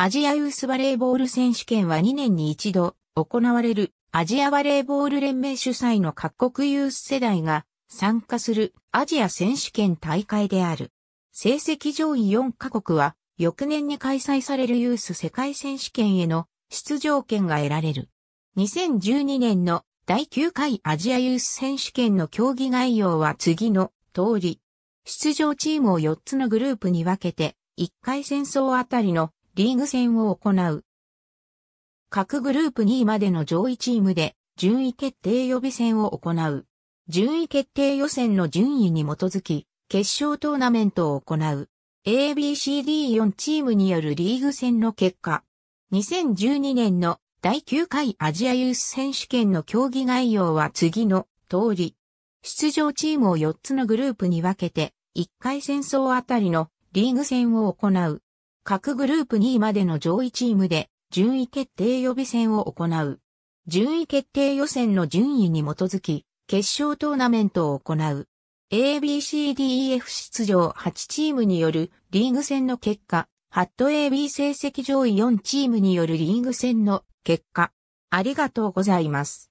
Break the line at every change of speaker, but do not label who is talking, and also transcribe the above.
アジアユースバレーボール選手権は2年に一度行われるアジアバレーボール連盟主催の各国ユース世代が参加するアジア選手権大会である。成績上位4カ国は翌年に開催されるユース世界選手権への出場権が得られる。2012年の第9回アジアユース選手権の競技概要は次の通り。出場チームを4つのグループに分けて、1回戦争あたりのリーグ戦を行う。各グループ2位までの上位チームで順位決定予備戦を行う。順位決定予選の順位に基づき決勝トーナメントを行う。ABCD4 チームによるリーグ戦の結果。2012年の第9回アジアユース選手権の競技概要は次の通り。出場チームを4つのグループに分けて1回戦争あたりのリーグ戦を行う。各グループ2位までの上位チームで順位決定予備戦を行う。順位決定予選の順位に基づき、決勝トーナメントを行う。ABCDEF 出場8チームによるリーグ戦の結果、ハット AB 成績上位4チームによるリーグ戦の結果。ありがとうございます。